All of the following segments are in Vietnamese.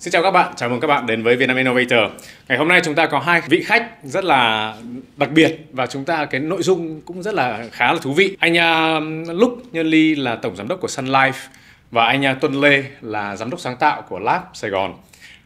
Xin chào các bạn, chào mừng các bạn đến với Vietnam Innovator. Ngày hôm nay chúng ta có hai vị khách rất là đặc biệt và chúng ta cái nội dung cũng rất là khá là thú vị. Anh uh, à, Lúc Nhân Ly là tổng giám đốc của Sun Life và anh uh, Tuân Lê là giám đốc sáng tạo của Lab Sài Gòn.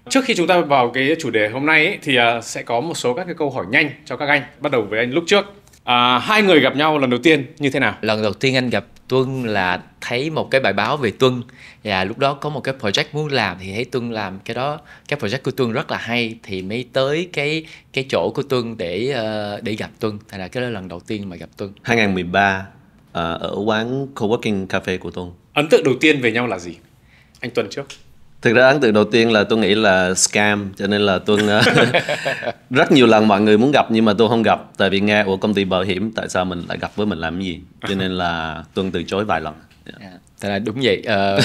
Trước khi chúng ta vào cái chủ đề hôm nay ấy, thì à, sẽ có một số các cái câu hỏi nhanh cho các anh. Bắt đầu với anh Lúc trước. À, hai người gặp nhau lần đầu tiên như thế nào? Lần đầu tiên anh gặp Tuân là thấy một cái bài báo về Tuân và lúc đó có một cái project muốn làm thì thấy Tuân làm cái đó cái project của Tuân rất là hay thì mới tới cái cái chỗ của Tuân để ờ, để gặp Tuân thì là cái đó lần đầu tiên mà gặp Tuân 2013 ờ, ở quán coworking cafe của Tuân ấn tượng đầu tiên về nhau là gì anh Tuân trước thực ra ấn tượng đầu tiên là tôi nghĩ là scam cho nên là tôi ờ, rất nhiều lần mọi người muốn gặp nhưng mà tôi không gặp tại vì nghe của công ty bảo hiểm tại sao mình lại gặp với mình làm gì cho ờ. nên là tôi từ chối vài lần yeah. Dạ. yeah dạ. là đúng vậy à,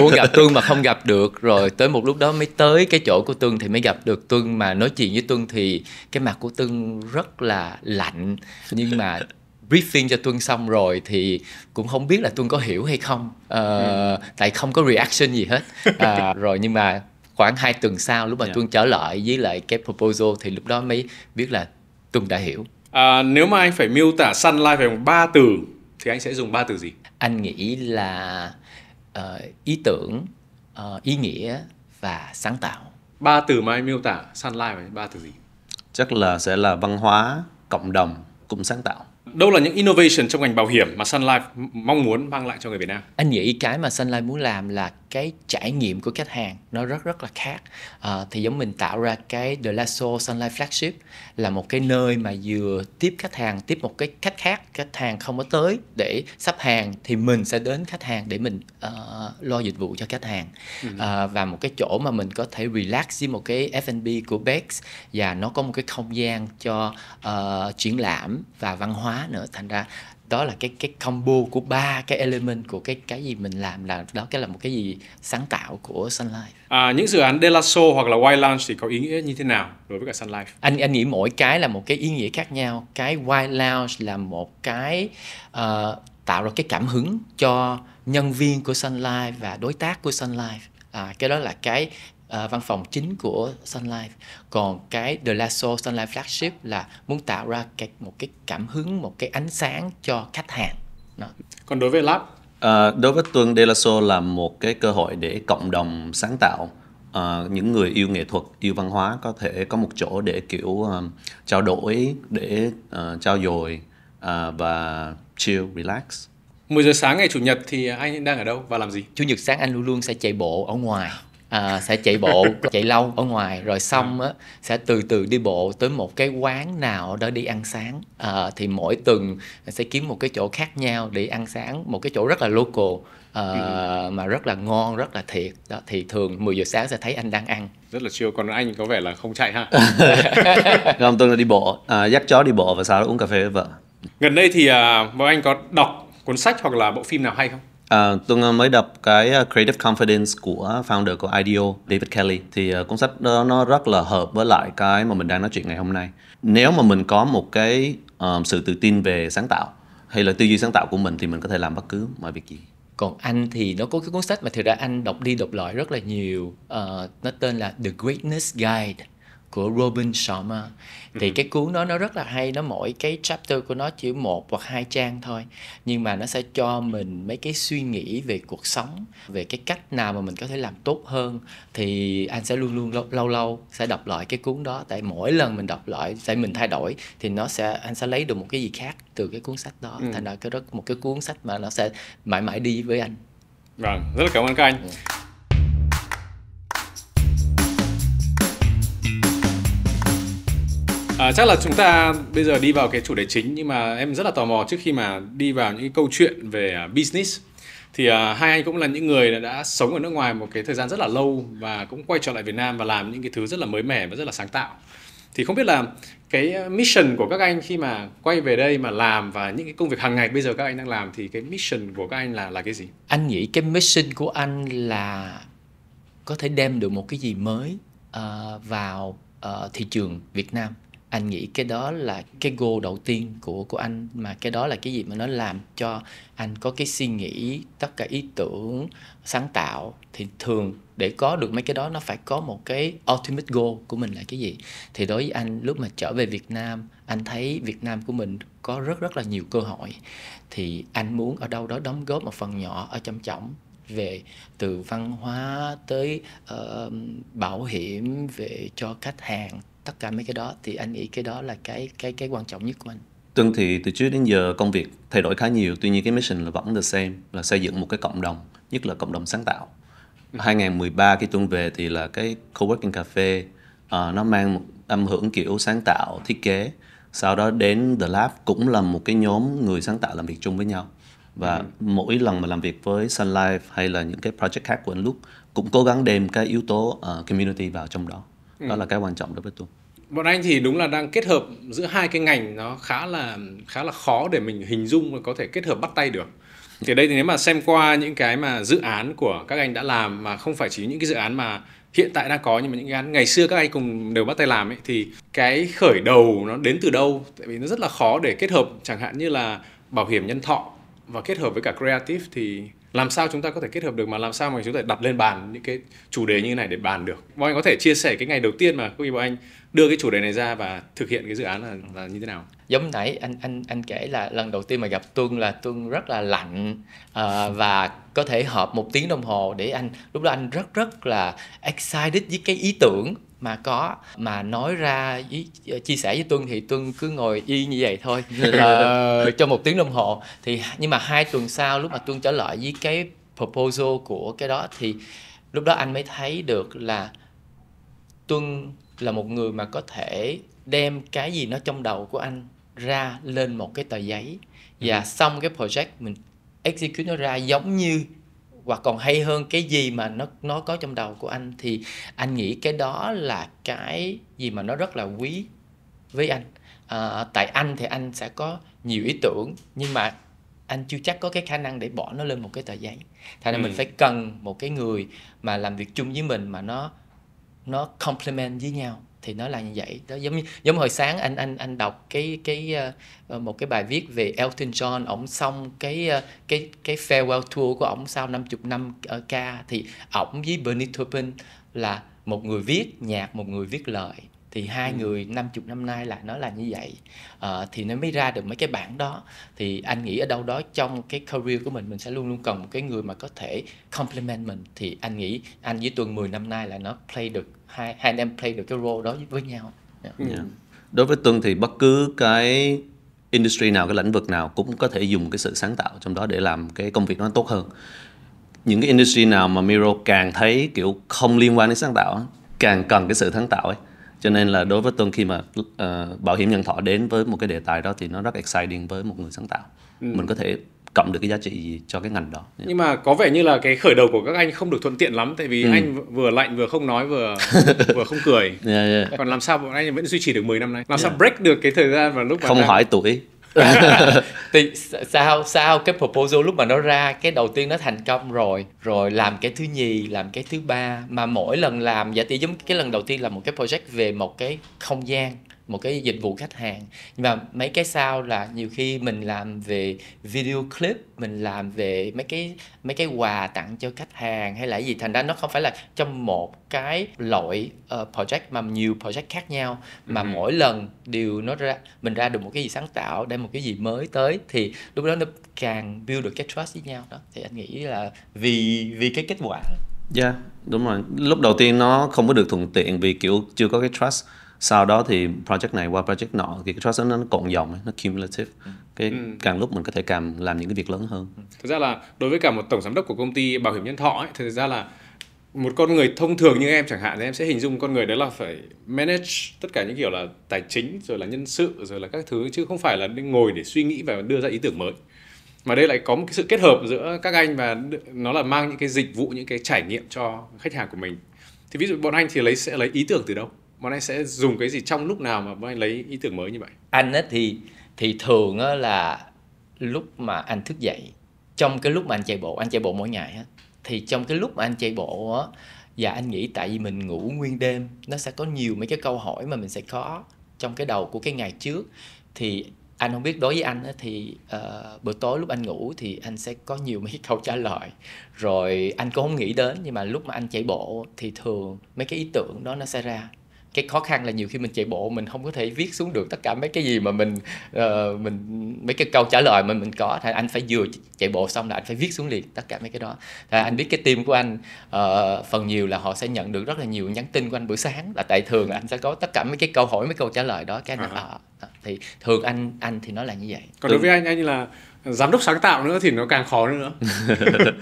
muốn gặp tuân mà không gặp được rồi tới một lúc đó mới tới cái chỗ của tuân thì mới gặp được tuân mà nói chuyện với tuân thì cái mặt của tuân rất là lạnh nhưng mà briefing cho tuân xong rồi thì cũng không biết là tuân có hiểu hay không à, ừ. tại không có reaction gì hết à, rồi nhưng mà khoảng hai tuần sau lúc mà yeah. Dạ. tuân trở lại với lại cái proposal thì lúc đó mới biết là tuân đã hiểu à, nếu mà anh phải miêu tả sun life về ba từ thì anh sẽ dùng ba từ gì anh nghĩ là uh, ý tưởng uh, ý nghĩa và sáng tạo ba từ mà anh miêu tả sunlight là ba từ gì chắc là sẽ là văn hóa cộng đồng cùng sáng tạo Đâu là những innovation trong ngành bảo hiểm mà Sun Life mong muốn mang lại cho người Việt Nam? Anh nghĩ cái mà Sun Life muốn làm là cái trải nghiệm của khách hàng nó rất rất là khác. À, thì giống mình tạo ra cái The Lasso Sun Life Flagship là một cái nơi mà vừa tiếp khách hàng tiếp một cái khách khác khách hàng không có tới để sắp hàng thì mình sẽ đến khách hàng để mình uh, lo dịch vụ cho khách hàng ừ. uh, và một cái chỗ mà mình có thể relax với một cái F&B của Bex và nó có một cái không gian cho uh, triển lãm và văn hóa nữa thành ra đó là cái cái combo của ba cái element của cái cái gì mình làm là đó cái là một cái gì sáng tạo của Sun Life. À, những dự án Delasso hoặc là Wild Lounge thì có ý nghĩa như thế nào đối với cả Sun Life? Anh anh nghĩ mỗi cái là một cái ý nghĩa khác nhau. Cái Wild Lounge là một cái uh, tạo ra cái cảm hứng cho nhân viên của Sun Life và đối tác của Sun Life. À, cái đó là cái Ờ, văn phòng chính của Sun Life còn cái The Lasso Sun Life Flagship là muốn tạo ra cái, một cái cảm hứng một cái ánh sáng cho khách hàng đó. còn đối với Lab À, đối với Tuân De La là một cái cơ hội để cộng đồng sáng tạo à, những người yêu nghệ thuật yêu văn hóa có thể có một chỗ để kiểu um, trao đổi để uh, trao dồi uh, và chill relax 10 giờ sáng ngày chủ nhật thì anh đang ở đâu và làm gì? Chủ nhật sáng anh luôn luôn sẽ chạy bộ ở ngoài à, sẽ chạy bộ chạy lâu ở ngoài rồi xong à. á, sẽ từ từ đi bộ tới một cái quán nào đó đi ăn sáng à, thì mỗi tuần sẽ kiếm một cái chỗ khác nhau để ăn sáng một cái chỗ rất là local à, ừ. mà rất là ngon rất là thiệt đó thì thường 10 giờ sáng sẽ thấy anh đang ăn rất là chiều còn anh có vẻ là không chạy ha không tôi là đi bộ à, dắt chó đi bộ và sau đó uống cà phê với vợ gần đây thì à, bọn anh có đọc cuốn sách hoặc là bộ phim nào hay không Ờ, tôi ờ, mới đọc cái ờ, Creative Confidence của founder của IDEO David Kelly thì cuốn sách đó nó rất là hợp với lại cái mà mình đang nói chuyện ngày hôm nay. Nếu mà mình có một cái um, sự tự tin về sáng tạo hay là tư duy sáng tạo của mình thì mình có thể làm bất cứ mọi việc gì còn anh thì nó có cái cuốn sách mà thực ra anh đọc đi đọc lại rất là nhiều uh, nó tên là The Greatness Guide của Robin Sharma thì ừ. cái cuốn đó nó rất là hay nó mỗi cái chapter của nó chỉ một hoặc hai trang thôi nhưng mà nó sẽ cho mình mấy cái suy nghĩ về cuộc sống về cái cách nào mà mình có thể làm tốt hơn thì anh sẽ luôn luôn lâu lâu, lâu sẽ đọc lại cái cuốn đó tại mỗi lần mình đọc lại tại mình thay đổi thì nó sẽ anh sẽ lấy được một cái gì khác từ cái cuốn sách đó ừ. thành ra cái đó một cái cuốn sách mà nó sẽ mãi mãi đi với anh vâng rất là cảm ơn các anh ừ. À, chắc là chúng ta bây giờ đi vào cái chủ đề chính nhưng mà em rất là tò mò trước khi mà đi vào những cái câu chuyện về à, business thì uh, hai anh cũng là những người đã, sống ở nước ngoài một cái thời gian rất là lâu và cũng quay trở lại Việt Nam và làm những cái thứ rất là mới mẻ và rất là sáng tạo thì không biết là cái mission của các anh khi mà quay về đây mà làm và những cái công việc hàng ngày bây giờ các anh đang làm thì cái mission của các anh là là cái gì anh nghĩ cái mission của anh là có thể đem được một cái gì mới uh, vào uh, thị trường Việt Nam anh nghĩ cái đó là cái goal đầu tiên của của anh mà cái đó là cái gì mà nó làm cho anh có cái suy nghĩ tất cả ý tưởng sáng tạo thì thường để có được mấy cái đó nó phải có một cái ultimate goal của mình là cái gì thì đối với anh lúc mà trở về Việt Nam anh thấy Việt Nam của mình có rất rất là nhiều cơ hội thì anh muốn ở đâu đó đóng góp một phần nhỏ ở chăm trọng về từ văn hóa tới uh, bảo hiểm về cho khách hàng tất cả mấy cái đó thì anh nghĩ cái đó là cái cái cái quan trọng nhất của anh Tuân thì từ trước đến giờ công việc thay đổi khá nhiều tuy nhiên cái mission là vẫn the same là xây dựng một cái cộng đồng nhất là cộng đồng sáng tạo 2013 ừ. khi Tuân về thì là cái coworking cafe uh, nó mang một âm hưởng kiểu sáng tạo thiết kế sau đó đến The Lab cũng là một cái nhóm người sáng tạo làm việc chung với nhau và ừ. mỗi lần mà làm việc với Sun Life hay là những cái project khác của anh lúc cũng cố gắng đem cái yếu tố uh, community vào trong đó đó ừ. là cái quan trọng đối với tôi bọn anh thì đúng là đang kết hợp giữa hai cái ngành nó khá là khá là khó để mình hình dung và có thể kết hợp bắt tay được thì đây thì nếu mà xem qua những cái mà dự án của các anh đã làm mà không phải chỉ những cái dự án mà hiện tại đang có nhưng mà những dự án ngày xưa các anh cùng đều bắt tay làm ấy thì cái khởi đầu nó đến từ đâu tại vì nó rất là khó để kết hợp chẳng hạn như là bảo hiểm nhân thọ và kết hợp với cả creative thì làm sao chúng ta có thể kết hợp được mà làm sao mà chúng ta đặt lên bàn những cái chủ đề như thế này để bàn được mọi anh có thể chia sẻ cái ngày đầu tiên mà quý vị bọn anh đưa cái chủ đề này ra và thực hiện cái dự án là, là như thế nào giống nãy anh anh anh kể là lần đầu tiên mà gặp tuân là tuân rất là lạnh à, và có thể họp một tiếng đồng hồ để anh lúc đó anh rất rất là excited với cái ý tưởng mà có mà nói ra với ờ, chia sẻ với tuân thì tuân cứ ngồi y như vậy thôi ờ, cho một tiếng đồng hồ thì nhưng mà hai tuần sau lúc mà tuân trở lại với cái proposal của cái đó thì lúc đó anh mới thấy được là tuân là một người mà có thể đem cái gì nó trong đầu của anh ra lên một cái tờ giấy và ừ. xong cái project mình execute nó ra giống như hoặc còn hay hơn cái gì mà nó nó có trong đầu của anh thì anh nghĩ cái đó là cái gì mà nó rất là quý với anh à, tại anh thì anh sẽ có nhiều ý tưởng nhưng mà anh chưa chắc có cái khả năng để bỏ nó lên một cái tờ giấy thành ra ừ. mình phải cần một cái người mà làm việc chung với mình mà nó nó complement với nhau thì nó là như vậy đó giống như giống hồi sáng anh anh anh đọc cái cái ờ, ờ, một cái bài viết về Elton John ổng xong cái ờ, cái cái farewell tour của ổng sau 50 năm ở ca thì ổng với Bernie Taupin là một người viết nhạc một người viết lời thì hai ừ. người 50 năm nay là nó là như vậy à, thì nó mới ra được mấy cái bản đó thì anh nghĩ ở đâu đó trong cái career của mình mình sẽ luôn luôn cần một cái người mà có thể compliment mình thì anh nghĩ anh với tuần 10 năm nay là nó play được hai hai anh em play được cái role đó với nhau yeah. Dạ. Yeah. Dạ. Ừ. đối với tuân thì bất cứ cái industry nào cái lĩnh vực nào cũng có thể dùng cái sự sáng tạo trong đó để làm cái công việc nó tốt hơn những cái industry nào mà Miro càng thấy kiểu không liên quan đến sáng tạo càng cần cái sự sáng tạo ấy cho nên là đối với tuân khi mà uh, bảo hiểm nhân thọ đến với một cái đề tài đó thì nó rất exciting với một người sáng tạo ừ. mình có thể cộng được cái giá trị gì cho cái ngành đó nhưng mà có vẻ như là cái khởi đầu của các anh không được thuận tiện lắm tại vì ừ. anh vừa lạnh vừa không nói vừa vừa không cười yeah, dạ, yeah. Dạ. còn làm sao bọn anh vẫn duy trì được 10 năm nay làm sao dạ. break được cái thời gian mà lúc mà không đang... hỏi tuổi thì sao sao cái proposal lúc mà nó ra cái đầu tiên nó thành công rồi rồi làm cái thứ nhì làm cái thứ ba mà mỗi lần làm giả tỷ giống cái lần đầu tiên là một cái project về một cái không gian một cái dịch vụ khách hàng và mấy cái sau là nhiều khi mình làm về video clip mình làm về mấy cái mấy cái quà tặng cho khách hàng hay là gì thành ra nó không phải là trong một cái loại uh, project mà nhiều project khác nhau mà ừ. mỗi lần đều nó ra mình ra được một cái gì sáng tạo đem một cái gì mới tới thì lúc đó nó càng build được cái trust với nhau đó thì anh nghĩ là vì vì cái kết quả Dạ, yeah, đúng rồi. Lúc đầu tiên nó không có được thuận tiện vì kiểu chưa có cái trust sau đó thì project này qua project nọ thì cái trust nó, nó cộng dòng nó cumulative cái ừ. càng lúc mình có thể càng làm những cái việc lớn hơn ừ. thực ra là đối với cả một tổng giám đốc của công ty bảo hiểm nhân thọ ấy, thực ra là một con người thông thường như em chẳng hạn thì em sẽ hình dung con người đấy là phải manage tất cả những kiểu là tài chính rồi là nhân sự rồi là các thứ chứ không phải là ngồi để suy nghĩ và đưa ra ý tưởng mới mà đây lại có một cái sự kết hợp giữa các anh và nó là mang những cái dịch vụ những cái trải nghiệm cho khách hàng của mình thì ví dụ bọn anh thì lấy sẽ lấy ý tưởng từ đâu bọn anh sẽ dùng cái gì trong lúc nào mà bọn anh lấy ý tưởng mới như vậy anh á thì thì thường á là lúc mà anh thức dậy trong cái lúc mà anh chạy bộ anh chạy bộ mỗi ngày á thì trong cái lúc mà anh chạy bộ á và anh nghĩ tại vì mình ngủ nguyên đêm nó sẽ có nhiều mấy cái câu hỏi mà mình sẽ có trong cái đầu của cái ngày trước thì anh không biết đối với anh thì uh, ờ, buổi tối lúc anh ngủ thì anh sẽ có nhiều mấy câu trả lời rồi anh cũng không nghĩ đến nhưng mà lúc mà anh chạy bộ thì thường mấy cái ý tưởng đó nó sẽ ra cái khó khăn là nhiều khi mình chạy bộ mình không có thể viết xuống được tất cả mấy cái gì mà mình uh, mình mấy cái câu trả lời mà mình có thì anh phải vừa chạy bộ xong là anh phải viết xuống liền tất cả mấy cái đó thì anh biết cái team của anh uh, phần nhiều là họ sẽ nhận được rất là nhiều nhắn tin của anh buổi sáng là tại thường anh sẽ có tất cả mấy cái câu hỏi mấy câu trả lời đó cái anh à. à, thì thường anh anh thì nó là như vậy còn đối với anh anh là giám đốc sáng tạo nữa thì nó càng khó nữa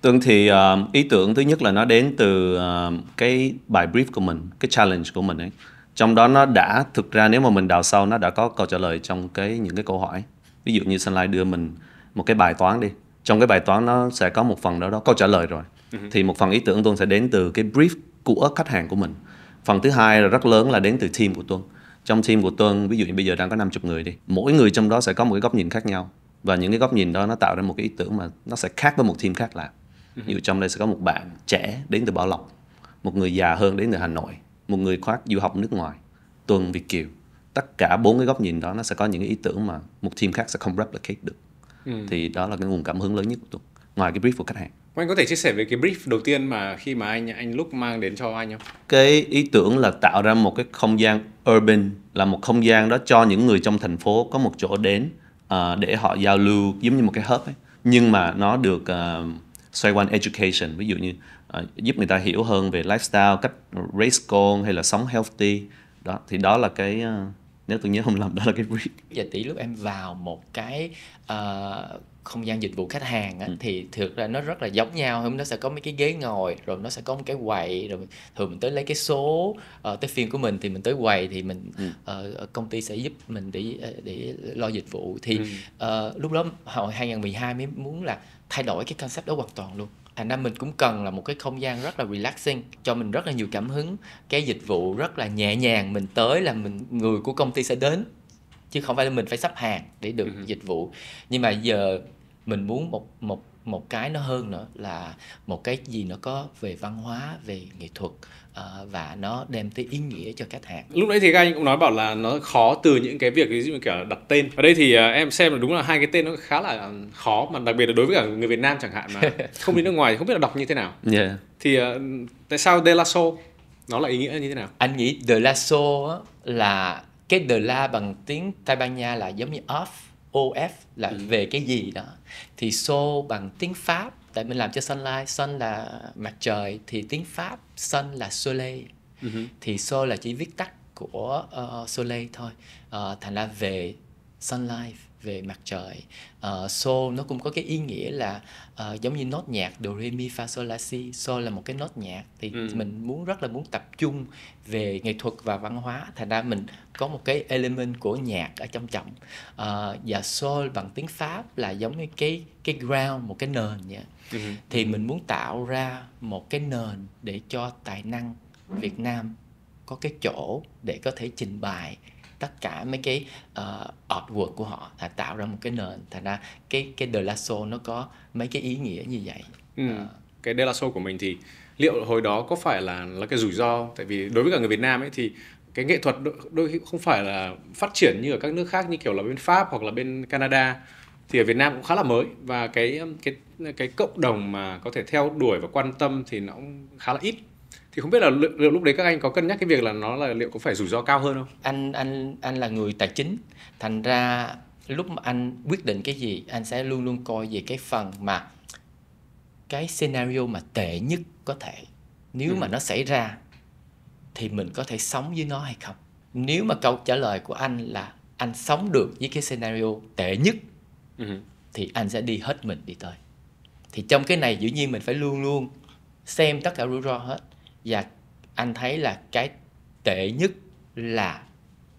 Tương thì uh, ý tưởng thứ nhất là nó đến từ uh, cái bài brief của mình, cái challenge của mình ấy. Trong đó nó đã thực ra nếu mà mình đào sâu nó đã có câu trả lời trong cái những cái câu hỏi. Ví dụ như Sunlight đưa mình một cái bài toán đi. Trong cái bài toán nó sẽ có một phần đó đó câu trả lời rồi. Uh-huh. Thì một phần ý tưởng Tuân sẽ đến từ cái brief của khách hàng của mình. Phần thứ hai là rất lớn là đến từ team của Tuân. Trong team của Tuân, ví dụ như bây giờ đang có 50 người đi. Mỗi người trong đó sẽ có một cái góc nhìn khác nhau và những cái góc nhìn đó nó tạo ra một cái ý tưởng mà nó sẽ khác với một team khác làm Ừ. ví dụ trong đây sẽ có một bạn trẻ đến từ bảo lộc một người già hơn đến từ hà nội một người khoác du học nước ngoài tuần việt kiều tất cả bốn cái góc nhìn đó nó sẽ có những cái ý tưởng mà một team khác sẽ không replicate được ừ. thì đó là cái nguồn cảm hứng lớn nhất của tôi ngoài cái brief của khách hàng anh có thể chia sẻ về cái brief đầu tiên mà khi mà anh anh lúc mang đến cho anh không? Cái ý tưởng là tạo ra một cái không gian urban là một không gian đó cho những người trong thành phố có một chỗ đến uh, để họ giao lưu giống như một cái hub ấy nhưng mà nó được uh, xoay quanh education ví dụ như uh, giúp người ta hiểu hơn về lifestyle cách raise con hay là sống healthy đó thì đó là cái uh, nếu tôi nhớ không lầm đó là cái brief dạ tỷ lúc em vào một cái uh, không gian dịch vụ khách hàng á, ừ. thì thực ra nó rất là giống nhau không nó sẽ có mấy cái ghế ngồi rồi nó sẽ có một cái quầy rồi thường mình tới lấy cái số uh, tới phiên của mình thì mình tới quầy thì mình ừ. uh, công ty sẽ giúp mình để để lo dịch vụ thì ừ. uh, lúc đó hồi 2012 mới muốn là thay đổi cái concept đó hoàn toàn luôn thành ra mình cũng cần là một cái không gian rất là relaxing cho mình rất là nhiều cảm hứng cái dịch vụ rất là nhẹ nhàng mình tới là mình người của công ty sẽ đến chứ không phải là mình phải sắp hàng để được ừ. dịch vụ nhưng mà giờ mình muốn một một một cái nó hơn nữa là một cái gì nó có về văn hóa về nghệ thuật Ờ, và nó đem tới ý nghĩa cho khách hàng lúc nãy thì các anh cũng nói bảo là nó khó từ những cái việc ví dụ như kiểu đặt tên ở đây thì ờ, em xem là đúng là hai cái tên nó khá là ờ, khó mà đặc biệt là đối với cả người Việt Nam chẳng hạn mà không đi nước ngoài không biết là đọc như thế nào yeah. Dạ. thì tại sao De La Soul nó là ý nghĩa như thế nào anh nghĩ De La Soul là cái De La bằng tiếng Tây Ban Nha là giống như off of là ừ. về cái gì đó thì so bằng tiếng Pháp tại mình làm cho sunlight sun là mặt trời thì tiếng pháp sun là soleil uh-huh. thì sol là chỉ viết tắt của uh, soleil thôi uh, thành ra về sunlight về mặt trời uh, so nó cũng có cái ý nghĩa là uh, giống như nốt nhạc do re mi fa sol la si so là một cái nốt nhạc thì ừ. mình muốn rất là muốn tập trung về nghệ thuật và văn hóa thành ra mình có một cái element của nhạc ở trong trọng uh, và sol bằng tiếng pháp là giống như cái cái ground một cái nền vậy ừ. thì mình muốn tạo ra một cái nền để cho tài năng Việt Nam có cái chỗ để có thể trình bày tất cả mấy cái uh, artwork của họ là tạo ra một cái nền thành ra cái cái De La Soul nó có mấy cái ý nghĩa như vậy ừ. uh, cái De La Soul của mình thì liệu hồi đó có phải là là cái rủi ro tại vì đối với cả người Việt Nam ấy thì cái nghệ thuật đôi, đôi khi không phải là phát triển như ở các nước khác như kiểu là bên Pháp hoặc là bên Canada thì ở Việt Nam cũng khá là mới và cái cái cái cộng đồng mà có thể theo đuổi và quan tâm thì nó cũng khá là ít thì không biết là liệu, lúc đấy các anh có cân nhắc cái việc là nó là liệu có phải rủi ro cao hơn không anh anh anh là người tài chính thành ra lúc mà anh quyết định cái gì anh sẽ luôn luôn coi về cái phần mà cái scenario mà tệ nhất có thể nếu ừ. mà nó xảy ra thì mình có thể sống với nó hay không nếu mà câu trả lời của anh là anh sống được với cái scenario tệ nhất ừ. thì anh sẽ đi hết mình đi tới thì trong cái này dĩ nhiên mình phải luôn luôn xem tất cả rủi ro hết và anh thấy là cái tệ nhất là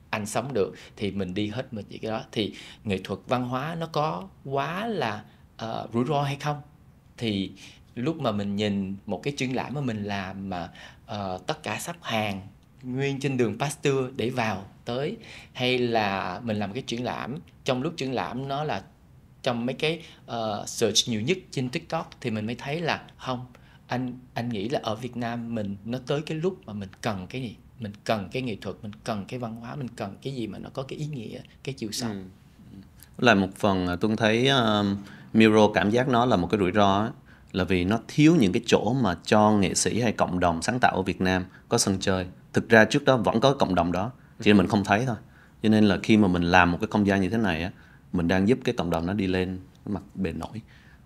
anh sống được thì mình đi hết mình những cái đó thì nghệ thuật văn hóa nó có quá là uh, rủi ro hay không thì lúc mà mình nhìn một cái triển lãm mà mình làm mà uh, tất cả sắp hàng nguyên trên đường Pasteur để vào tới hay là mình làm cái triển lãm trong lúc triển lãm nó là trong mấy cái uh, search nhiều nhất trên TikTok thì mình mới thấy là không anh anh nghĩ là ở Việt Nam mình nó tới cái lúc mà mình cần cái gì mình cần cái nghệ thuật mình cần cái văn hóa mình cần cái gì mà nó có cái ý nghĩa cái chiều sâu ừ. là một phần à, tôi thấy um, Miro cảm giác nó là một cái rủi ro ấy, là vì nó thiếu những cái chỗ mà cho nghệ sĩ hay cộng đồng sáng tạo ở Việt Nam có sân chơi thực ra trước đó vẫn có cộng đồng đó chỉ là ừ. mình không thấy thôi cho nên là khi mà mình làm một cái không gian như thế này á mình đang giúp cái cộng đồng nó đi lên mặt bề nổi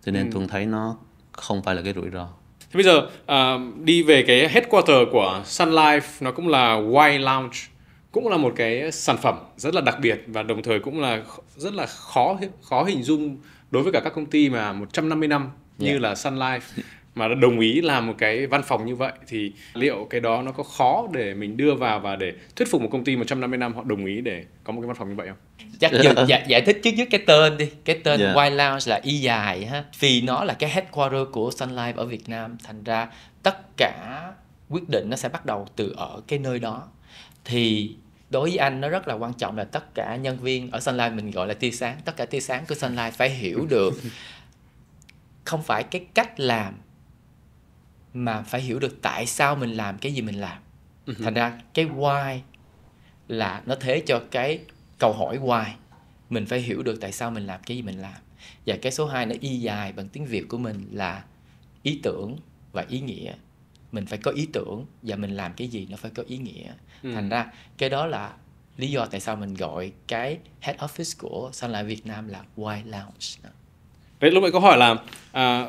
cho nên ừ. tôi thấy nó không phải là cái rủi ro Thế bây giờ uh, đi về cái headquarter của Sun Life nó cũng là Y Lounge cũng là một cái sản phẩm rất là đặc biệt và đồng thời cũng là rất là khó khó hình dung đối với cả các công ty mà 150 năm như yeah. Dạ. là Sun Life mà đã đồng ý làm một cái văn phòng như vậy thì liệu cái đó nó có khó để mình đưa vào và để thuyết phục một công ty 150 năm họ đồng ý để có một cái văn phòng như vậy không? Chắc giờ, giải, dạ, giải thích trước nhất cái tên đi. Cái tên yeah. Dạ. White Lounge là y dài ha. Vì nó là cái headquarter của Sun Life ở Việt Nam, thành ra tất cả quyết định nó sẽ bắt đầu từ ở cái nơi đó. Thì đối với anh nó rất là quan trọng là tất cả nhân viên ở Sun Life mình gọi là tia sáng, tất cả tia sáng của Sun Life phải hiểu được không phải cái cách làm mà phải hiểu được tại sao mình làm cái gì mình làm ừ thành ra cái why là nó thế cho cái câu hỏi why mình phải hiểu được tại sao mình làm cái gì mình làm và cái số 2 nó y dài bằng tiếng việt của mình là ý tưởng và ý nghĩa mình phải có ý tưởng và mình làm cái gì nó phải có ý nghĩa ừ. thành ra cái đó là lý do tại sao mình gọi cái head office của lại Việt Nam là Why Lounge. Đấy lúc nãy có hỏi là à,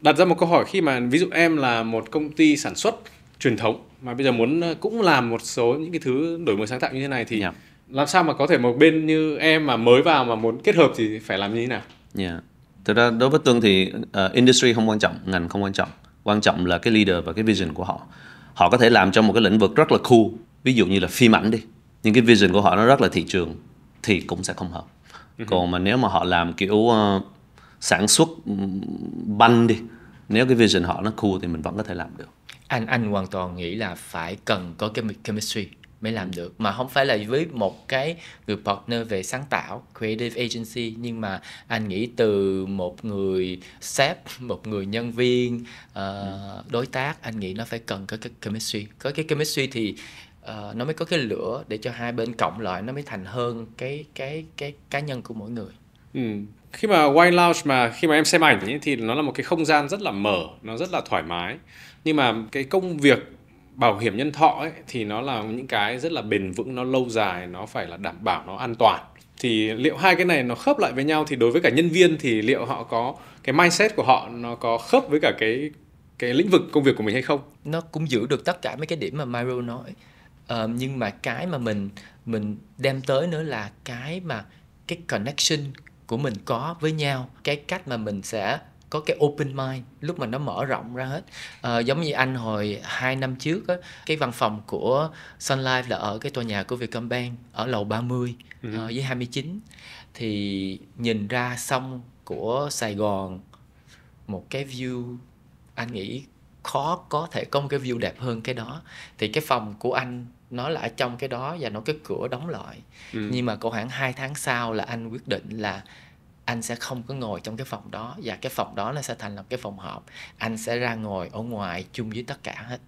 đặt ra một câu hỏi khi mà ví dụ em là một công ty sản xuất truyền thống mà bây giờ muốn ờ, cũng làm một số những cái thứ đổi mới sáng tạo như thế này thì yeah. Dạ. làm sao mà có thể một bên như em mà mới vào mà muốn kết hợp thì phải làm như thế nào? Yeah. Dạ. Thực ra đối với tương thì uh, industry không quan trọng, ngành không quan trọng. Quan trọng là cái leader và cái vision của họ. Họ có thể làm trong một cái lĩnh vực rất là cool, ví dụ như là phim ảnh đi. Nhưng cái vision của họ nó rất là thị trường thì cũng sẽ không hợp. Uh-huh. Còn mà nếu mà họ làm kiểu uh, sản xuất banh đi nếu cái vision họ nó cool thì mình vẫn có thể làm được anh anh hoàn toàn nghĩ là phải cần có cái chemistry mới làm được mà không phải là với một cái người partner về sáng tạo creative agency nhưng mà anh nghĩ từ một người sếp một người nhân viên uh, đối tác anh nghĩ nó phải cần có cái chemistry có cái chemistry thì uh, nó mới có cái lửa để cho hai bên cộng lại nó mới thành hơn cái cái cái cá nhân của mỗi người Ừ. Khi mà wine lounge mà khi mà em xem ảnh ấy, thì nó là một cái không gian rất là mở, nó rất là thoải mái. Nhưng mà cái công việc bảo hiểm nhân thọ ấy, thì nó là những cái rất là bền vững, nó lâu dài, nó phải là đảm bảo nó an toàn. Thì liệu hai cái này nó khớp lại với nhau thì đối với cả nhân viên thì liệu họ có cái mindset của họ nó có khớp với cả cái cái lĩnh vực công việc của mình hay không? Nó cũng giữ được tất cả mấy cái điểm mà Myro nói. Ờ, nhưng mà cái mà mình mình đem tới nữa là cái mà cái connection của mình có với nhau cái cách mà mình sẽ có cái open mind lúc mà nó mở rộng ra hết à, giống như anh hồi hai năm trước á, cái văn phòng của Sun Life là ở cái tòa nhà của Vietcombank ở lầu 30 ừ. uh, với 29 thì nhìn ra sông của Sài Gòn một cái view anh nghĩ khó có thể có một cái view đẹp hơn cái đó thì cái phòng của anh nó là ở trong cái đó và nó cái cửa đóng lại ừ. nhưng mà khoảng 2 tháng sau là anh quyết định là anh sẽ không có ngồi trong cái phòng đó và cái phòng đó nó sẽ thành là cái phòng họp anh sẽ ra ngồi ở ngoài chung với tất cả hết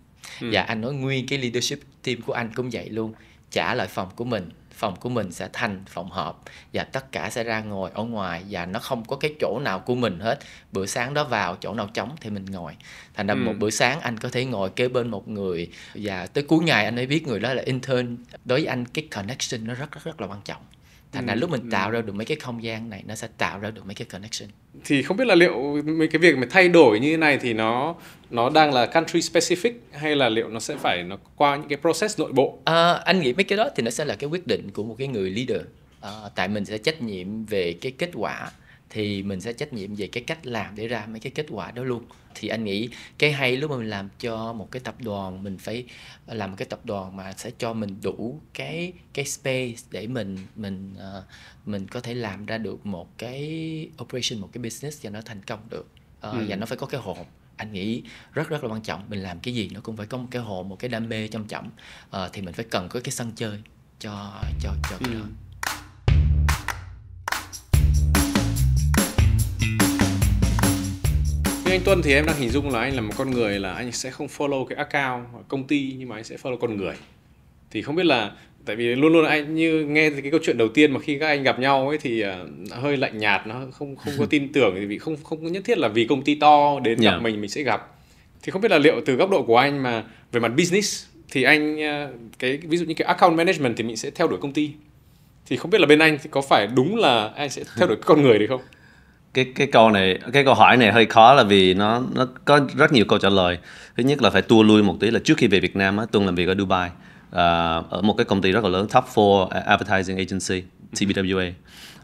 ừ. và anh nói nguyên cái leadership team của anh cũng vậy luôn trả lại phòng của mình phòng của mình sẽ thành phòng họp và tất cả sẽ ra ngồi ở ngoài và nó không có cái chỗ nào của mình hết bữa sáng đó vào chỗ nào trống thì mình ngồi thành ra ừ. một bữa sáng anh có thể ngồi kế bên một người và tới cuối ngày anh ấy biết người đó là intern đối với anh cái connection nó rất rất rất là quan trọng thành ra ừ, lúc mình ừ. tạo ra được mấy cái không gian này nó sẽ tạo ra được mấy cái connection thì không biết là liệu mấy cái việc mà thay đổi như thế này thì nó nó đang là country specific hay là liệu nó sẽ phải nó qua những cái process nội bộ à, anh nghĩ mấy cái đó thì nó sẽ là cái quyết định của một cái người leader à, tại mình sẽ trách nhiệm về cái kết quả thì mình sẽ trách nhiệm về cái cách làm để ra mấy cái kết quả đó luôn thì anh nghĩ cái hay lúc mà mình làm cho một cái tập đoàn mình phải làm một cái tập đoàn mà sẽ cho mình đủ cái cái space để mình mình uh, mình có thể làm ra được một cái operation một cái business cho nó thành công được uh, ừ. và nó phải có cái hồn anh nghĩ rất rất là quan trọng mình làm cái gì nó cũng phải có một cái hồn một cái đam mê trong chậm uh, ờ, thì mình phải cần có cái sân chơi cho cho cho cái ừ. đó như anh Tuân thì em đang hình dung là anh là một con người là anh sẽ không follow cái account công ty nhưng mà anh sẽ follow con người thì không biết là tại vì luôn luôn anh như nghe cái câu chuyện đầu tiên mà khi các anh gặp nhau ấy thì uh, hơi lạnh nhạt nó không không có tin tưởng vì không không nhất thiết là vì công ty to đến yeah. gặp dạ. mình mình sẽ gặp thì không biết là liệu từ góc độ của anh mà về mặt business thì anh à, cái ví dụ như cái account management thì mình sẽ theo đuổi công ty thì không biết là bên anh thì có phải đúng là anh sẽ theo đuổi con người được không cái cái câu này cái câu hỏi này hơi khó là vì nó nó có rất nhiều câu trả lời thứ nhất là phải tua lui một tí là trước khi về Việt Nam á tôi làm việc ở Dubai uh, ở một cái công ty rất là lớn top 4 ờ, advertising agency TBWA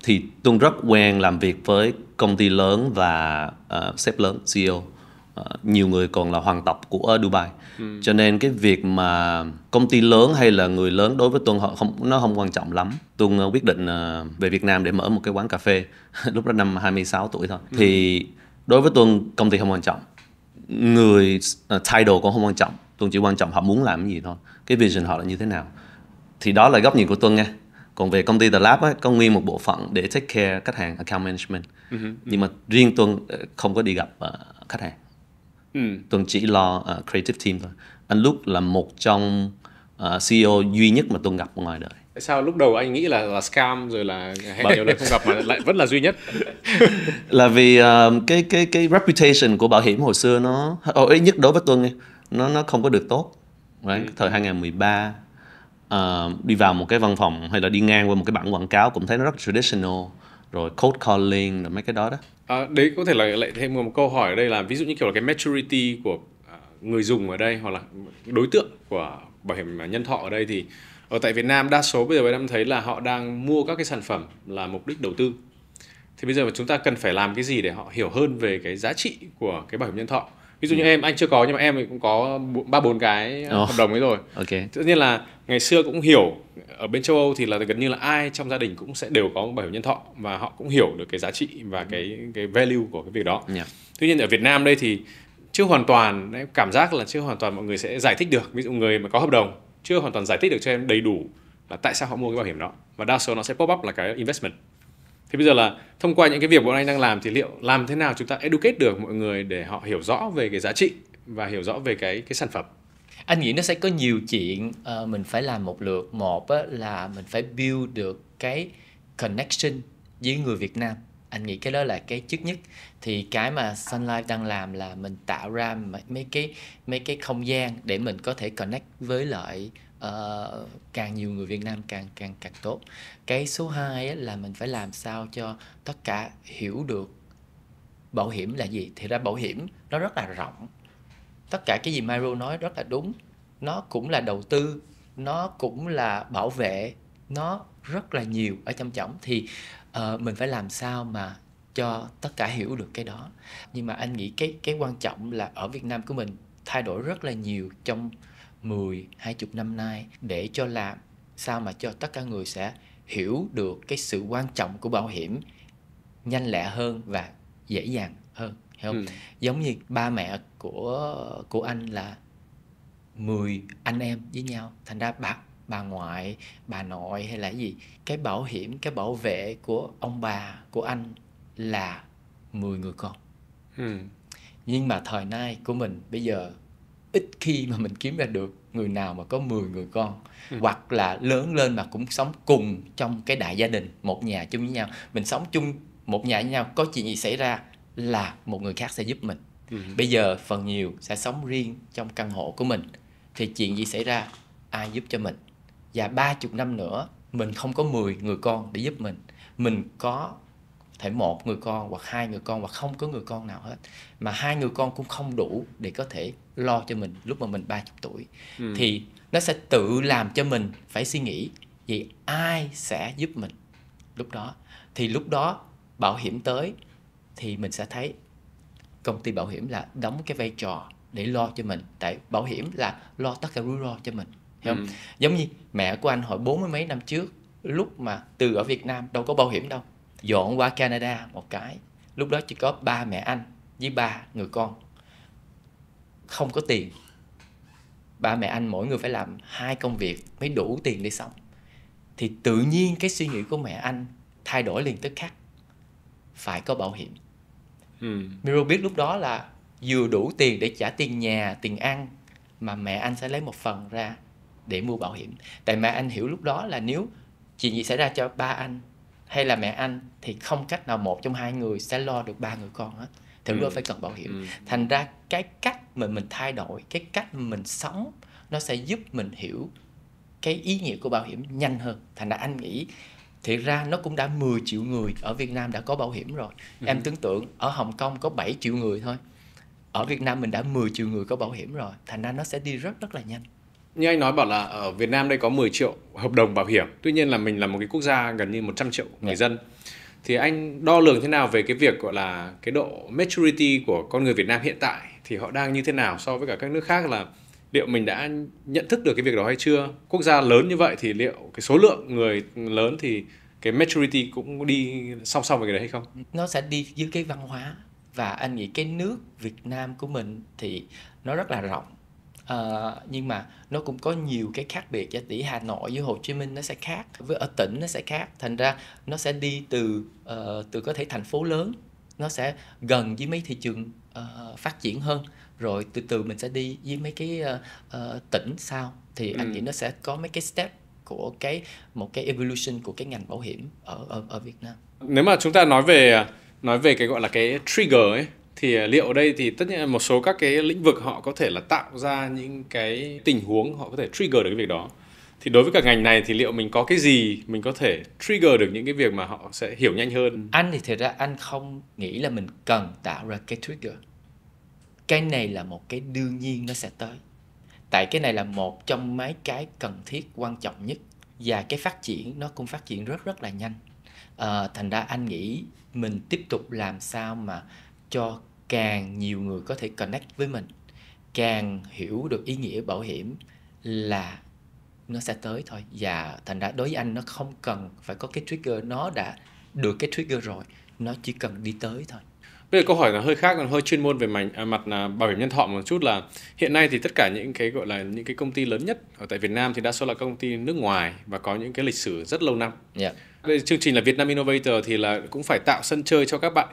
thì tôi rất quen làm việc với công ty lớn và uh, sếp lớn CEO Ờ, nhiều người còn là hoàng tộc của Dubai ừ. cho nên cái việc mà công ty lớn hay là người lớn đối với tuân họ không nó không quan trọng lắm tuân ờ, quyết định ờ, về Việt Nam để mở một cái quán cà phê lúc đó năm 26 tuổi thôi ừ. thì đối với tuân công ty không quan trọng người uh, title cũng không quan trọng tuân chỉ quan trọng họ muốn làm cái gì thôi cái vision họ là như thế nào thì đó là góc nhìn của tuân nha còn về công ty The Lab ấy, có nguyên một bộ phận để take care khách hàng account management uh-huh. nhưng mà riêng tuân không có đi gặp uh, khách hàng ừ. Tuấn chỉ lo uh, creative team thôi anh Lúc là một trong uh, ờ, CEO duy nhất mà tôi gặp ngoài đời Tại sao lúc đầu anh nghĩ là, là scam rồi là hẹn nhiều lần không gặp mà lại vẫn là duy nhất? là vì uh, cái cái cái reputation của bảo hiểm hồi xưa nó oh, ít nhất đối với Tuấn nó nó không có được tốt. Right? Ừ. Thời 2013 uh, đi vào một cái văn phòng hay là đi ngang qua một cái bảng quảng cáo cũng thấy nó rất traditional rồi cold calling là mấy cái đó đó à, đấy có thể là lại thêm một câu hỏi ở đây là ví dụ như kiểu là cái maturity của à, người dùng ở đây hoặc là đối tượng của bảo hiểm nhân thọ ở đây thì ở tại Việt Nam đa số bây giờ em thấy là họ đang mua các cái sản phẩm là mục đích đầu tư thì bây giờ chúng ta cần phải làm cái gì để họ hiểu hơn về cái giá trị của cái bảo hiểm nhân thọ ví dụ như ừ. em anh chưa có nhưng mà em thì cũng có ba bốn cái oh. hợp đồng ấy rồi ok tự nhiên là ngày xưa cũng hiểu ở bên châu âu thì là gần như là ai trong gia đình cũng sẽ đều có bảo hiểm nhân thọ và họ cũng hiểu được cái giá trị và cái cái value của cái việc đó yeah. Dạ. tuy nhiên ở việt nam đây thì chưa hoàn toàn cảm giác là chưa hoàn toàn mọi người sẽ giải thích được ví dụ người mà có hợp đồng chưa hoàn toàn giải thích được cho em đầy đủ là tại sao họ mua cái bảo hiểm đó và đa số nó sẽ pop up là cái investment Thế bây giờ là thông qua những cái việc bọn anh đang làm thì liệu làm thế nào chúng ta educate được mọi người để họ hiểu rõ về cái giá trị và hiểu rõ về cái cái sản phẩm? Anh nghĩ nó sẽ có nhiều chuyện uh, mình phải làm một lượt. Một á, là mình phải build được cái connection với người Việt Nam anh nghĩ cái đó là cái trước nhất thì cái mà Sun Life đang làm là mình tạo ra mấy cái mấy cái không gian để mình có thể connect với lại uh, càng nhiều người Việt Nam càng càng càng tốt cái số 2 là mình phải làm sao cho tất cả hiểu được bảo hiểm là gì thì ra bảo hiểm nó rất là rộng tất cả cái gì Maro nói rất là đúng nó cũng là đầu tư nó cũng là bảo vệ nó rất là nhiều ở trong trọng. thì uh, mình phải làm sao mà cho tất cả hiểu được cái đó nhưng mà anh nghĩ cái cái quan trọng là ở Việt Nam của mình thay đổi rất là nhiều trong 10, 20 năm nay để cho làm sao mà cho tất cả người sẽ hiểu được cái sự quan trọng của bảo hiểm nhanh lẹ hơn và dễ dàng hơn hiểu không? Ừ. Giống như ba mẹ của của anh là 10 anh em với nhau thành ra bà bà ngoại bà nội hay là gì cái bảo hiểm cái bảo vệ của ông bà của anh là 10 người con ừ. nhưng mà thời nay của mình bây giờ ít khi mà mình kiếm ra được người nào mà có 10 người con ừ. hoặc là lớn lên mà cũng sống cùng trong cái đại gia đình một nhà chung với nhau mình sống chung một nhà với nhau có chuyện gì xảy ra là một người khác sẽ giúp mình ừ. bây giờ phần nhiều sẽ sống riêng trong căn hộ của mình thì chuyện gì xảy ra ai giúp cho mình và ba chục năm nữa mình không có 10 người con để giúp mình mình có thể một người con hoặc hai người con hoặc không có người con nào hết mà hai người con cũng không đủ để có thể lo cho mình lúc mà mình 30 tuổi ừ. thì nó sẽ tự làm cho mình phải suy nghĩ vậy ai sẽ giúp mình lúc đó thì lúc đó bảo hiểm tới thì mình sẽ thấy công ty bảo hiểm là đóng cái vai trò để lo cho mình tại bảo hiểm là lo tất cả rủi ro cho mình hiểu không ừ. giống như mẹ của anh hồi bốn mươi mấy năm trước lúc mà từ ở Việt Nam đâu có bảo hiểm đâu dọn qua Canada một cái lúc đó chỉ có ba mẹ anh với ba người con không có tiền ba mẹ anh mỗi người phải làm hai công việc mới đủ tiền để sống thì tự nhiên cái suy nghĩ của mẹ anh thay đổi liền tức khắc phải có bảo hiểm ừ. Miro biết lúc đó là vừa đủ tiền để trả tiền nhà tiền ăn mà mẹ anh sẽ lấy một phần ra để mua bảo hiểm tại mẹ anh hiểu lúc đó là nếu chuyện gì xảy ra cho ba anh hay là mẹ anh thì không cách nào một trong hai người sẽ lo được ba người con hết thì ừ. luôn phải cần bảo hiểm ừ. thành ra cái cách mà mình thay đổi cái cách mà mình sống nó sẽ giúp mình hiểu cái ý nghĩa của bảo hiểm nhanh hơn thành ra anh nghĩ thì ra nó cũng đã 10 triệu người ở Việt Nam đã có bảo hiểm rồi ừ. em tưởng tượng ở Hồng Kông có 7 triệu người thôi ở Việt Nam mình đã 10 triệu người có bảo hiểm rồi thành ra nó sẽ đi rất rất là nhanh như anh nói bảo là ở Việt Nam đây có 10 triệu hợp đồng bảo hiểm tuy nhiên là mình là một cái quốc gia gần như 100 triệu người yeah. Dạ. dân thì anh đo lường thế nào về cái việc gọi là cái độ maturity của con người Việt Nam hiện tại thì họ đang như thế nào so với cả các nước khác là liệu mình đã nhận thức được cái việc đó hay chưa quốc gia lớn như vậy thì liệu cái số lượng người lớn thì cái maturity cũng đi song song với cái đấy hay không nó sẽ đi dưới cái văn hóa và anh nghĩ cái nước Việt Nam của mình thì nó rất là rộng à, nhưng mà nó cũng có nhiều cái khác biệt giá tỷ Hà Nội với Hồ Chí Minh nó sẽ khác với ở tỉnh nó sẽ khác thành ra nó sẽ đi từ uh, từ có thể thành phố lớn nó sẽ gần với mấy thị trường uh, phát triển hơn rồi từ từ mình sẽ đi với mấy cái uh, uh, tỉnh sau thì ừ. anh nghĩ nó sẽ có mấy cái step của cái một cái evolution của cái ngành bảo hiểm ở ở ở Việt Nam nếu mà chúng ta nói về nói về cái gọi là cái trigger ấy thì à, liệu đây thì tất nhiên một số các cái lĩnh vực họ có thể là tạo ra những cái tình huống họ có thể trigger được cái việc đó thì đối với cả ngành này thì liệu mình có cái gì mình có thể trigger được những cái việc mà họ sẽ hiểu nhanh hơn anh thì thật ra anh không nghĩ là mình cần tạo ra cái trigger cái này là một cái đương nhiên nó sẽ tới tại cái này là một trong mấy cái cần thiết quan trọng nhất và cái phát triển nó cũng phát triển rất rất là nhanh à, thành ra anh nghĩ mình tiếp tục làm sao mà cho càng nhiều người có thể connect với mình càng hiểu được ý nghĩa bảo hiểm là nó sẽ tới thôi và thành ra đối với anh nó không cần phải có cái trigger nó đã được cái trigger rồi nó chỉ cần đi tới thôi bây giờ câu hỏi là hơi khác còn hơi chuyên môn về mảnh, à, mặt là bảo hiểm nhân thọ một chút là hiện nay thì tất cả những cái gọi là những cái công ty lớn nhất ở tại Việt Nam thì đa số là công ty nước ngoài và có những cái lịch sử rất lâu năm yeah dạ. Chương trình là Vietnam Innovator thì là cũng phải tạo sân chơi cho các bạn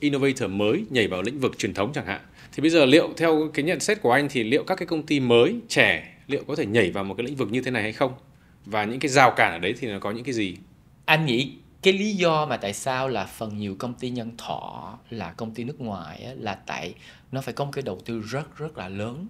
innovator mới nhảy vào lĩnh vực truyền thống chẳng hạn. Thì bây giờ liệu theo cái nhận xét của anh thì liệu các cái công ty mới trẻ liệu có thể nhảy vào một cái lĩnh vực như thế này hay không? Và những cái rào cản ở đấy thì nó có những cái gì? Anh nghĩ cái lý do mà tại sao là phần nhiều công ty nhân thọ là công ty nước ngoài là tại nó phải có một cái đầu tư rất rất là lớn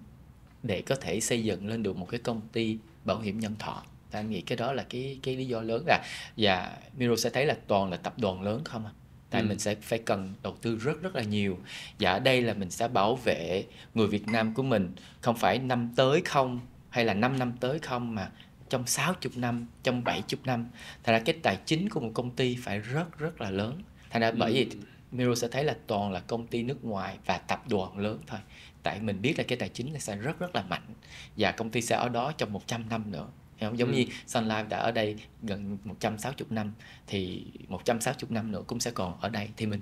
để có thể xây dựng lên được một cái công ty bảo hiểm nhân thọ và anh nghĩ cái đó là cái cái lý do lớn là và Miro sẽ thấy là toàn là tập đoàn lớn không à tại ừ. mình sẽ phải cần đầu tư rất rất là nhiều và ở đây là mình sẽ bảo vệ người Việt Nam của mình không phải năm tới không hay là 5 năm tới không mà trong 60 năm, trong 70 năm. Thành ra cái tài chính của một công ty phải rất rất là lớn. Thành ra ừ. bởi vì ừ. Miro sẽ thấy là toàn là công ty nước ngoài và tập đoàn lớn thôi. Tại mình biết là cái tài chính sẽ rất rất là mạnh và công ty sẽ ở đó trong 100 năm nữa hiểu không? giống ừ. như Sun Life đã ở đây gần 160 năm thì 160 năm nữa cũng sẽ còn ở đây thì mình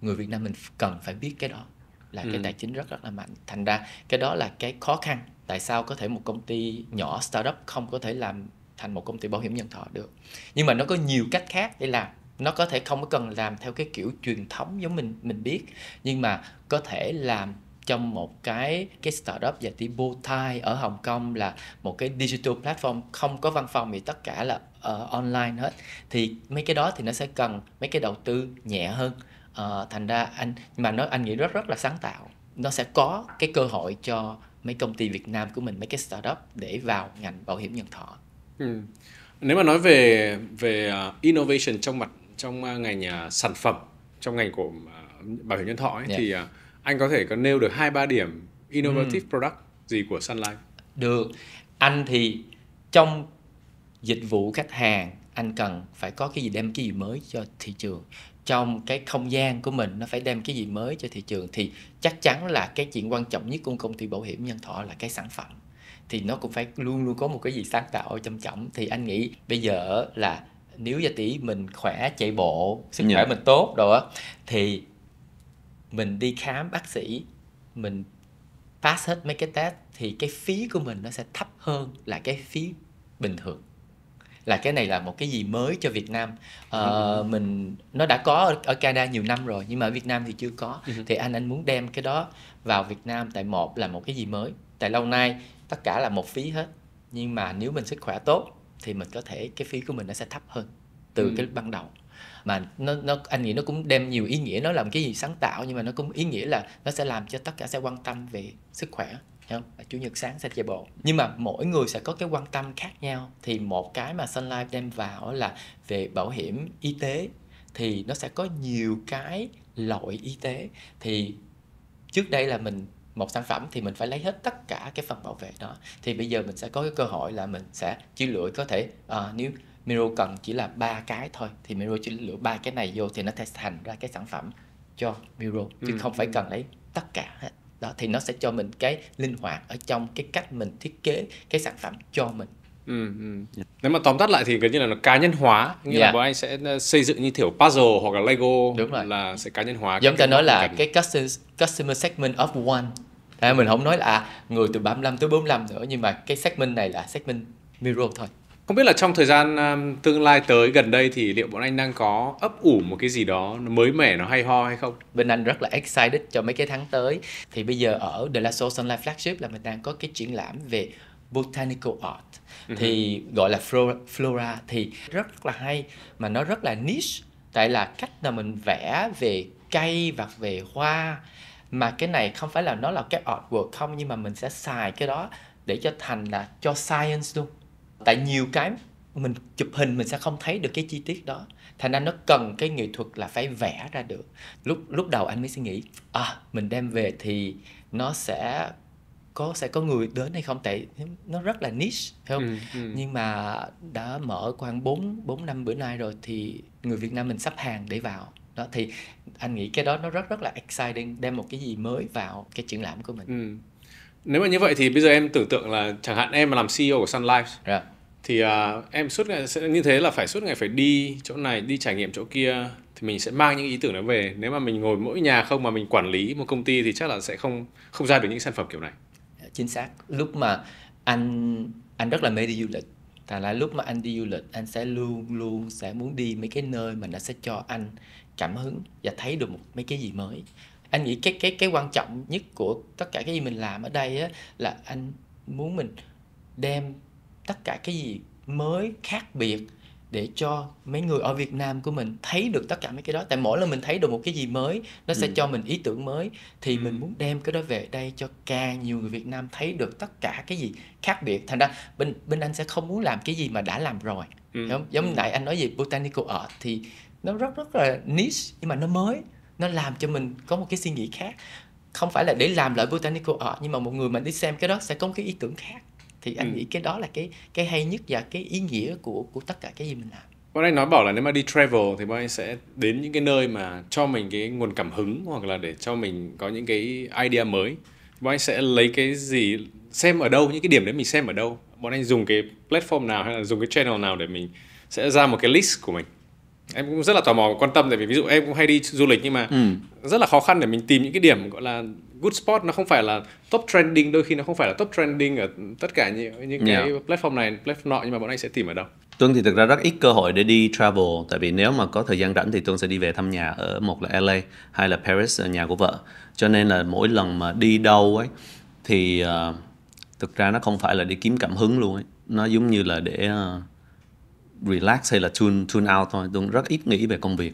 người Việt Nam mình cần phải biết cái đó là ừ. cái tài chính rất rất là mạnh thành ra cái đó là cái khó khăn tại sao có thể một công ty nhỏ startup không có thể làm thành một công ty bảo hiểm nhân thọ được nhưng mà nó có nhiều cách khác để làm nó có thể không có cần làm theo cái kiểu truyền thống giống mình mình biết nhưng mà có thể làm trong một cái cái startup và tí Thai ở Hồng Kông là một cái digital platform không có văn phòng thì tất cả là uh, online hết thì mấy cái đó thì nó sẽ cần mấy cái đầu tư nhẹ hơn uh, thành ra anh mà nó anh nghĩ rất rất là sáng tạo nó sẽ có cái cơ hội cho mấy công ty Việt Nam của mình mấy cái startup để vào ngành bảo hiểm nhân thọ ừ. nếu mà nói về về ờ, innovation trong mặt trong ngành sản phẩm trong ngành của bảo hiểm nhân thọ ấy, yeah. Dạ. thì anh có thể có nêu được hai ba điểm innovative ừ. product gì của Sun Life được anh thì trong dịch vụ khách hàng anh cần phải có cái gì đem cái gì mới cho thị trường trong cái không gian của mình nó phải đem cái gì mới cho thị trường thì chắc chắn là cái chuyện quan trọng nhất của công ty bảo hiểm nhân thọ là cái sản phẩm thì nó cũng phải luôn luôn có một cái gì sáng tạo chăm trọng thì anh nghĩ bây giờ là nếu gia tỷ mình khỏe chạy bộ sức khỏe dạ. mình tốt rồi á thì mình đi khám bác sĩ mình pass hết mấy cái test thì cái phí của mình nó sẽ thấp hơn là cái phí bình thường là cái này là một cái gì mới cho Việt Nam ờ, ừ. mình nó đã có ở, ở Canada nhiều năm rồi nhưng mà ở Việt Nam thì chưa có ừ. thì anh anh muốn đem cái đó vào Việt Nam tại một là một cái gì mới tại lâu nay tất cả là một phí hết nhưng mà nếu mình sức khỏe tốt thì mình có thể cái phí của mình nó sẽ thấp hơn từ ừ. cái ban đầu mà nó nó anh nghĩ nó cũng đem nhiều ý nghĩa nó làm cái gì sáng tạo nhưng mà nó cũng ý nghĩa là nó sẽ làm cho tất cả sẽ quan tâm về sức khỏe không? Chủ nhật sáng sẽ chạy bộ Nhưng mà mỗi người sẽ có cái quan tâm khác nhau Thì một cái mà Sunlife đem vào là về bảo hiểm y tế Thì nó sẽ có nhiều cái loại y tế Thì trước đây là mình một sản phẩm thì mình phải lấy hết tất cả cái phần bảo vệ đó thì bây giờ mình sẽ có cái cơ hội là mình sẽ chỉ lựa có thể uh, nếu Miro cần chỉ là ba cái thôi thì Miro chỉ lựa ba cái này vô thì nó sẽ thành ra cái sản phẩm cho Miro chứ ừ. không phải cần lấy tất cả hết đó thì nó sẽ cho mình cái linh hoạt ở trong cái cách mình thiết kế cái sản phẩm cho mình Ừ, ừ. Nếu mà tóm tắt lại thì gần như là nó cá nhân hóa Nghĩa yeah. là dạ. bọn anh sẽ ờ, xây dựng như kiểu puzzle hoặc là Lego Đúng rồi. Là sẽ cá nhân hóa Giống ta nói là cái customer, customer segment of one à, Mình không nói là à, người từ 35 tới 45 nữa Nhưng mà cái segment này là segment Miro thôi không biết là trong thời gian um, tương lai tới gần đây thì liệu bọn anh đang có ấp ủ một cái gì đó mới mẻ nó hay ho hay không? Bên anh rất là excited cho mấy cái tháng tới. Thì bây giờ ở The Lasso Sunlight Flagship là mình đang có cái triển lãm về botanical art uh-huh. thì gọi là flora, flora thì rất là hay mà nó rất là niche tại là cách là mình vẽ về cây và về hoa mà cái này không phải là nó là cái artwork không nhưng mà mình sẽ xài cái đó để cho thành là cho science luôn tại nhiều cái mình chụp hình mình sẽ không thấy được cái chi tiết đó thành ra nó cần cái nghệ thuật là phải vẽ ra được lúc lúc đầu anh mới suy nghĩ à mình đem về thì nó sẽ có sẽ có người đến hay không tại nó rất là niche không ừ, ừ. nhưng mà đã mở khoảng 4 bốn năm bữa nay rồi thì người Việt Nam mình sắp hàng để vào đó thì anh nghĩ cái đó nó rất rất là exciting đem một cái gì mới vào cái triển lãm của mình ừ. nếu mà như vậy thì bây giờ em tưởng tượng là chẳng hạn em mà làm CEO của Sun Life yeah dạ thì uh, em suốt ngày sẽ như thế là phải suốt ngày phải đi chỗ này đi trải nghiệm chỗ kia thì mình sẽ mang những ý tưởng đó về nếu mà mình ngồi mỗi nhà không mà mình quản lý một công ty thì chắc là sẽ không không ra được những sản phẩm kiểu này dạ, chính xác lúc mà anh anh rất là mê đi du lịch và là lúc mà anh đi du lịch anh sẽ luôn luôn sẽ muốn đi mấy cái nơi mà nó sẽ cho anh cảm hứng và thấy được một mấy cái gì mới anh nghĩ cái cái cái quan trọng nhất của tất cả cái gì mình làm ở đây á, là anh muốn mình đem tất cả cái gì mới khác biệt để cho mấy người ở Việt Nam của mình thấy được tất cả mấy cái đó tại mỗi lần mình thấy được một cái gì mới nó sẽ ừ. cho mình ý tưởng mới thì ừ. mình muốn đem cái đó về đây cho càng nhiều người Việt Nam thấy được tất cả cái gì khác biệt thành ra bên bên anh sẽ không muốn làm cái gì mà đã làm rồi ừ. giống giống ừ. nãy anh nói về botanical art thì nó rất rất là niche nhưng mà nó mới nó làm cho mình có một cái suy nghĩ khác không phải là để làm lại botanical art nhưng mà một người mà đi xem cái đó sẽ có một cái ý tưởng khác thì anh ừ. nghĩ cái đó là cái cái hay nhất và cái ý nghĩa của của tất cả cái gì mình làm bọn anh nói bảo là nếu mà đi travel thì bọn anh sẽ đến những cái nơi mà cho mình cái nguồn cảm hứng hoặc là để cho mình có những cái idea mới bọn anh sẽ lấy cái gì xem ở đâu những cái điểm đấy mình xem ở đâu bọn anh dùng cái platform nào hay là dùng cái channel nào để mình sẽ ra một cái list của mình em cũng rất là tò mò quan tâm tại vì ví dụ em cũng hay đi du lịch nhưng mà ừ. rất là khó khăn để mình tìm những cái điểm gọi là good spot nó không phải là top trending đôi khi nó không phải là top trending ở tất cả những những yeah. cái platform này platform nọ nhưng mà bọn anh sẽ tìm ở đâu Tương thì thực ra rất ít cơ hội để đi travel tại vì nếu mà có thời gian rảnh thì Tương sẽ đi về thăm nhà ở một là LA hay là Paris ở nhà của vợ cho nên là mỗi lần mà đi đâu ấy thì uh, thực ra nó không phải là đi kiếm cảm hứng luôn ấy nó giống như là để uh, relax hay là tune tune out thôi Tương rất ít nghĩ về công việc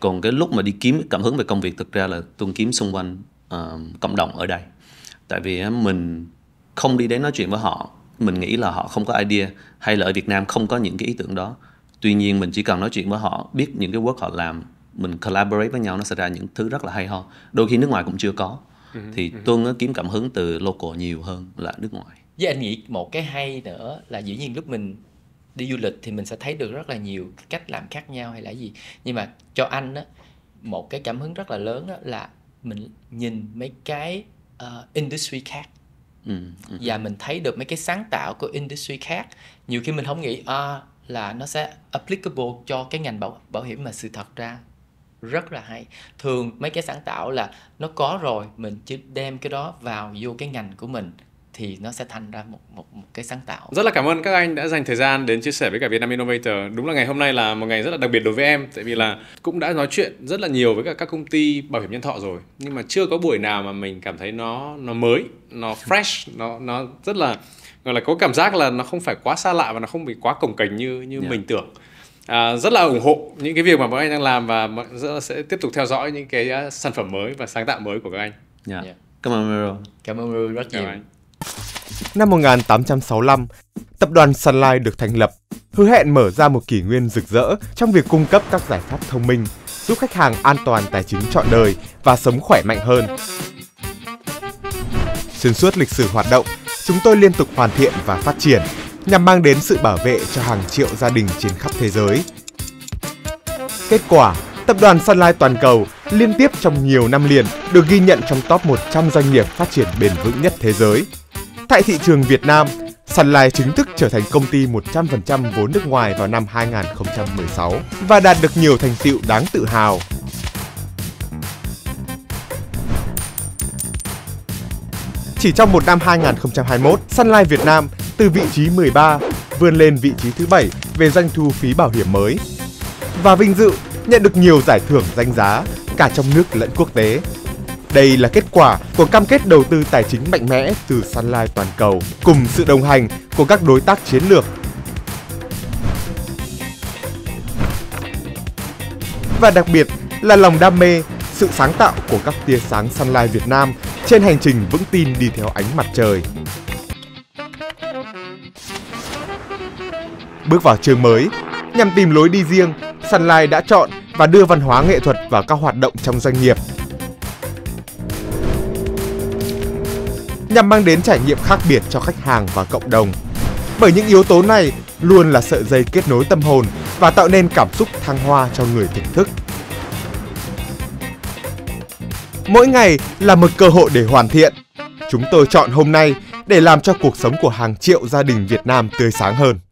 còn cái lúc mà đi kiếm cảm hứng về công việc thực ra là Tương kiếm xung quanh uh, cộng đồng ở đây tại vì mình không đi đến nói chuyện với họ mình nghĩ là họ không có idea hay là ở Việt Nam không có những cái ý tưởng đó tuy nhiên mình chỉ cần nói chuyện với họ biết những cái work họ làm mình collaborate với nhau nó sẽ ra những thứ rất là hay ho đôi khi nước ngoài cũng chưa có ừ, thì tôi ừ. tuân kiếm cảm hứng từ local nhiều hơn là nước ngoài với anh nghĩ một cái hay nữa là dĩ nhiên lúc mình đi du lịch thì mình sẽ thấy được rất là nhiều cách làm khác nhau hay là gì nhưng mà cho anh đó, một cái cảm hứng rất là lớn đó là mình nhìn mấy cái uh, industry khác ừ, ừ, ừ. và mình thấy được mấy cái sáng tạo của industry khác nhiều khi mình không nghĩ à, là nó sẽ applicable cho cái ngành bảo bảo hiểm mà sự thật ra rất là hay thường mấy cái sáng tạo là nó có rồi mình chỉ đem cái đó vào vô cái ngành của mình thì nó sẽ thành ra một, một một cái sáng tạo. Rất là cảm ơn các anh đã dành thời gian đến chia sẻ với cả Vietnam Innovator. Đúng là ngày hôm nay là một ngày rất là đặc biệt đối với em tại vì là cũng đã nói chuyện rất là nhiều với cả các công ty bảo hiểm nhân thọ rồi nhưng mà chưa có buổi nào mà mình cảm thấy nó nó mới, nó fresh, nó nó rất là gọi là có cảm giác là nó không phải quá xa lạ và nó không bị quá cổng cảnh như như yeah. Dạ. mình tưởng. À, rất là ủng hộ những cái việc mà bọn anh đang làm và rất là sẽ tiếp tục theo dõi những cái à, sản phẩm mới và sáng tạo mới của các anh. Yeah. Dạ. Yeah. Dạ. Cảm ơn Miro. Cảm ơn Miro rất nhiều. Năm 1865, tập đoàn Sunlight được thành lập, hứa hẹn mở ra một kỷ nguyên rực rỡ trong việc cung cấp các giải pháp thông minh, giúp khách hàng an toàn tài chính trọn đời và sống khỏe mạnh hơn. Xuyên suốt lịch sử hoạt động, chúng tôi liên tục hoàn thiện và phát triển, nhằm mang đến sự bảo vệ cho hàng triệu gia đình trên khắp thế giới. Kết quả, tập đoàn Sunlight toàn cầu liên tiếp trong nhiều năm liền được ghi nhận trong top 100 doanh nghiệp phát triển bền vững nhất thế giới Tại thị trường Việt Nam, Sunlight chính thức trở thành công ty 100% vốn nước ngoài vào năm 2016 và đạt được nhiều thành tựu đáng tự hào. Chỉ trong một năm 2021, Sunlight Việt Nam từ vị trí 13 vươn lên vị trí thứ 7 về doanh thu phí bảo hiểm mới và vinh dự nhận được nhiều giải thưởng danh giá cả trong nước lẫn quốc tế. Đây là kết quả của cam kết đầu tư tài chính mạnh mẽ từ Sunlight toàn cầu cùng sự đồng hành của các đối tác chiến lược. Và đặc biệt là lòng đam mê, sự sáng tạo của các tia sáng Sunlight Việt Nam trên hành trình vững tin đi theo ánh mặt trời. Bước vào trường mới, nhằm tìm lối đi riêng, Sunlight đã chọn và đưa văn hóa nghệ thuật vào các hoạt động trong doanh nghiệp nhằm mang đến trải nghiệm khác biệt cho khách hàng và cộng đồng. Bởi những yếu tố này luôn là sợi dây kết nối tâm hồn và tạo nên cảm xúc thăng hoa cho người thưởng thức. Mỗi ngày là một cơ hội để hoàn thiện. Chúng tôi chọn hôm nay để làm cho cuộc sống của hàng triệu gia đình Việt Nam tươi sáng hơn.